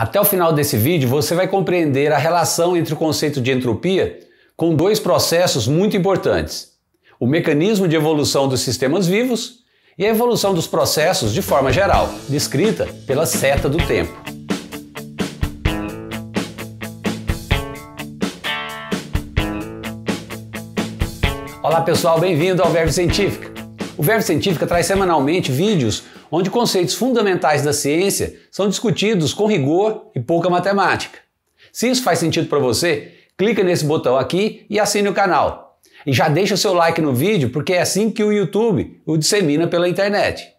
Até o final desse vídeo você vai compreender a relação entre o conceito de entropia com dois processos muito importantes: o mecanismo de evolução dos sistemas vivos e a evolução dos processos de forma geral, descrita pela seta do tempo. Olá pessoal, bem-vindo ao Verbo Científica. O Verbo Científica traz semanalmente vídeos onde conceitos fundamentais da ciência são discutidos com rigor e pouca matemática. Se isso faz sentido para você, clica nesse botão aqui e assine o canal. E já deixa o seu like no vídeo, porque é assim que o YouTube o dissemina pela internet.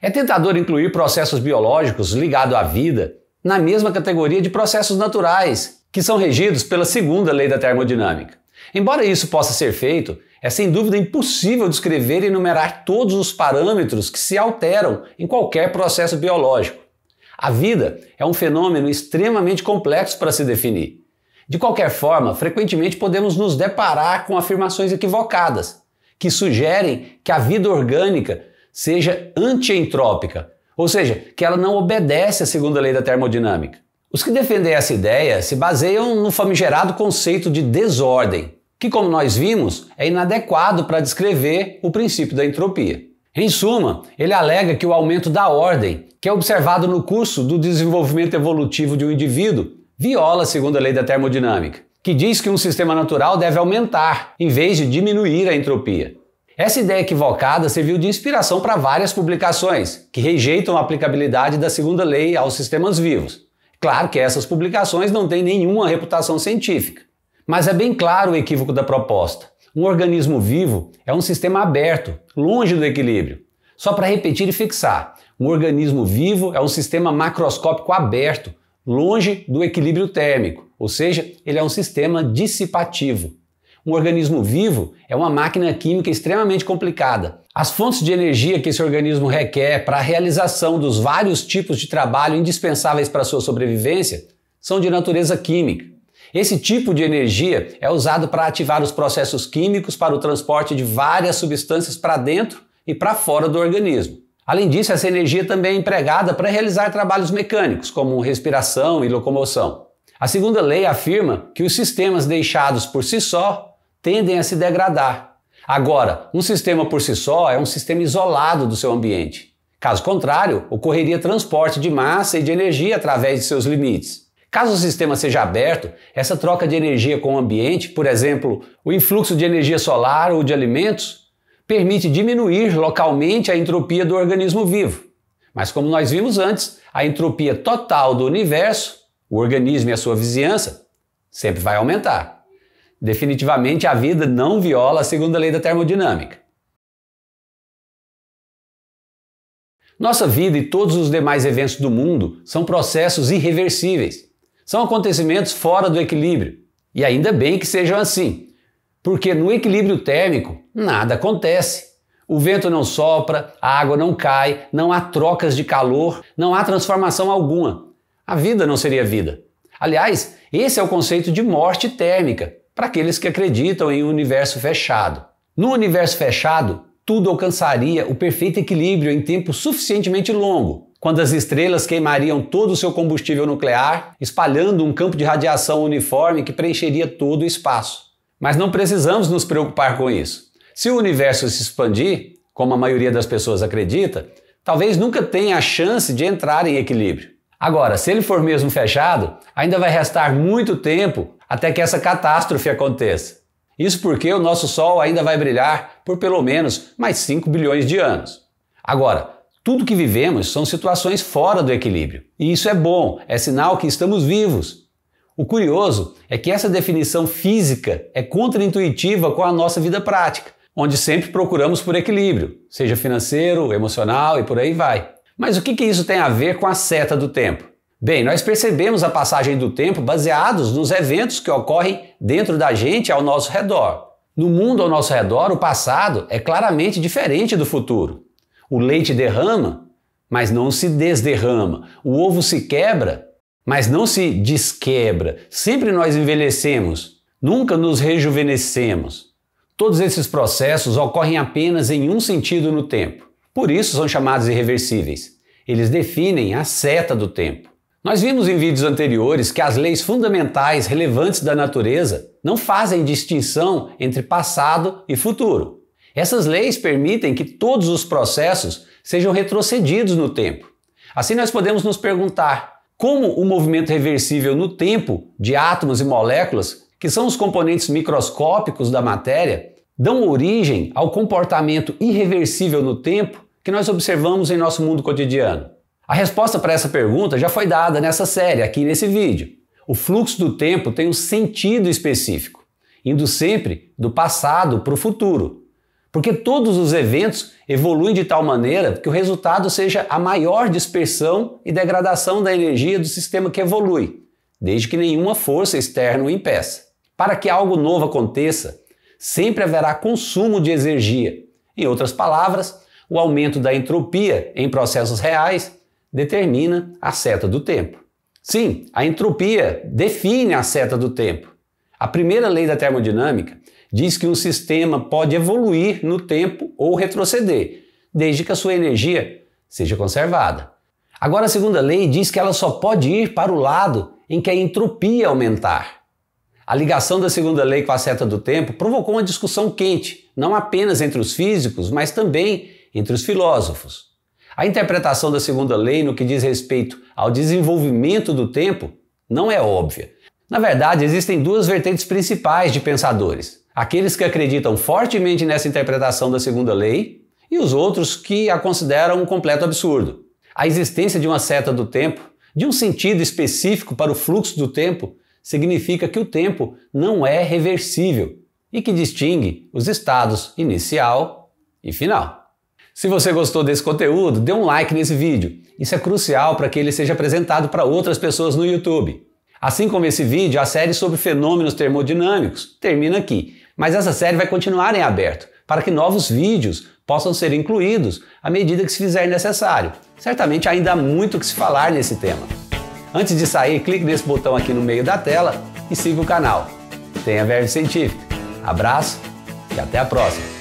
É tentador incluir processos biológicos ligados à vida na mesma categoria de processos naturais, que são regidos pela segunda lei da termodinâmica. Embora isso possa ser feito, é sem dúvida impossível descrever e enumerar todos os parâmetros que se alteram em qualquer processo biológico. A vida é um fenômeno extremamente complexo para se definir. De qualquer forma, frequentemente podemos nos deparar com afirmações equivocadas, que sugerem que a vida orgânica seja antientrópica, ou seja, que ela não obedece à segunda lei da termodinâmica. Os que defendem essa ideia se baseiam no famigerado conceito de desordem, que, como nós vimos, é inadequado para descrever o princípio da entropia. Em suma, ele alega que o aumento da ordem, que é observado no curso do desenvolvimento evolutivo de um indivíduo, viola a segunda lei da termodinâmica, que diz que um sistema natural deve aumentar em vez de diminuir a entropia. Essa ideia equivocada serviu de inspiração para várias publicações que rejeitam a aplicabilidade da segunda lei aos sistemas vivos. Claro que essas publicações não têm nenhuma reputação científica. Mas é bem claro o equívoco da proposta. Um organismo vivo é um sistema aberto, longe do equilíbrio. Só para repetir e fixar, um organismo vivo é um sistema macroscópico aberto, longe do equilíbrio térmico, ou seja, ele é um sistema dissipativo. Um organismo vivo é uma máquina química extremamente complicada. As fontes de energia que esse organismo requer para a realização dos vários tipos de trabalho indispensáveis para sua sobrevivência são de natureza química. Esse tipo de energia é usado para ativar os processos químicos para o transporte de várias substâncias para dentro e para fora do organismo. Além disso, essa energia também é empregada para realizar trabalhos mecânicos, como respiração e locomoção. A segunda lei afirma que os sistemas deixados por si só tendem a se degradar. Agora, um sistema por si só é um sistema isolado do seu ambiente. Caso contrário, ocorreria transporte de massa e de energia através de seus limites. Caso o sistema seja aberto, essa troca de energia com o ambiente, por exemplo, o influxo de energia solar ou de alimentos, permite diminuir localmente a entropia do organismo vivo. Mas como nós vimos antes, a entropia total do universo, o organismo e a sua vizinhança, sempre vai aumentar. Definitivamente a vida não viola a segunda lei da termodinâmica. Nossa vida e todos os demais eventos do mundo são processos irreversíveis. São acontecimentos fora do equilíbrio. E ainda bem que sejam assim, porque no equilíbrio térmico nada acontece. O vento não sopra, a água não cai, não há trocas de calor, não há transformação alguma. A vida não seria vida. Aliás, esse é o conceito de morte térmica, para aqueles que acreditam em um universo fechado. No universo fechado, tudo alcançaria o perfeito equilíbrio em tempo suficientemente longo, quando as estrelas queimariam todo o seu combustível nuclear, espalhando um campo de radiação uniforme que preencheria todo o espaço. Mas não precisamos nos preocupar com isso. Se o universo se expandir, como a maioria das pessoas acredita, talvez nunca tenha a chance de entrar em equilíbrio. Agora, se ele for mesmo fechado, ainda vai restar muito tempo até que essa catástrofe aconteça. Isso porque o nosso Sol ainda vai brilhar por pelo menos mais 5 bilhões de anos. Agora, tudo que vivemos são situações fora do equilíbrio. E isso é bom, é sinal que estamos vivos. O curioso é que essa definição física é contraintuitiva com a nossa vida prática, onde sempre procuramos por equilíbrio, seja financeiro, emocional e por aí vai. Mas o que, que isso tem a ver com a seta do tempo? Bem, nós percebemos a passagem do tempo baseados nos eventos que ocorrem dentro da gente ao nosso redor. No mundo ao nosso redor, o passado é claramente diferente do futuro. O leite derrama, mas não se desderrama. O ovo se quebra, mas não se desquebra. Sempre nós envelhecemos, nunca nos rejuvenescemos. Todos esses processos ocorrem apenas em um sentido no tempo. Por isso são chamados irreversíveis. Eles definem a seta do tempo. Nós vimos em vídeos anteriores que as leis fundamentais relevantes da natureza não fazem distinção entre passado e futuro. Essas leis permitem que todos os processos sejam retrocedidos no tempo. Assim, nós podemos nos perguntar como o movimento reversível no tempo de átomos e moléculas, que são os componentes microscópicos da matéria, dão origem ao comportamento irreversível no tempo que nós observamos em nosso mundo cotidiano? A resposta para essa pergunta já foi dada nessa série, aqui nesse vídeo. O fluxo do tempo tem um sentido específico, indo sempre do passado para o futuro, porque todos os eventos evoluem de tal maneira que o resultado seja a maior dispersão e degradação da energia do sistema que evolui, desde que nenhuma força externa o impeça. Para que algo novo aconteça, sempre haverá consumo de energia. Em outras palavras, o aumento da entropia em processos reais determina a seta do tempo. Sim, a entropia define a seta do tempo. A primeira lei da termodinâmica diz que um sistema pode evoluir no tempo ou retroceder, desde que a sua energia seja conservada. Agora, a segunda lei diz que ela só pode ir para o lado em que a entropia aumentar. A ligação da segunda lei com a seta do tempo provocou uma discussão quente, não apenas entre os físicos, mas também entre os filósofos. A interpretação da segunda lei no que diz respeito ao desenvolvimento do tempo não é óbvia. Na verdade, existem duas vertentes principais de pensadores. Aqueles que acreditam fortemente nessa interpretação da segunda lei e os outros que a consideram um completo absurdo. A existência de uma seta do tempo, de um sentido específico para o fluxo do tempo, significa que o tempo não é reversível e que distingue os estados inicial e final. Se você gostou desse conteúdo, dê um like nesse vídeo. Isso é crucial para que ele seja apresentado para outras pessoas no YouTube. Assim como esse vídeo, a série sobre fenômenos termodinâmicos termina aqui. Mas essa série vai continuar em aberto, para que novos vídeos possam ser incluídos à medida que se fizer necessário. Certamente ainda há muito que se falar nesse tema. Antes de sair, clique nesse botão aqui no meio da tela e siga o canal. Tenha verve científica. Abraço e até a próxima!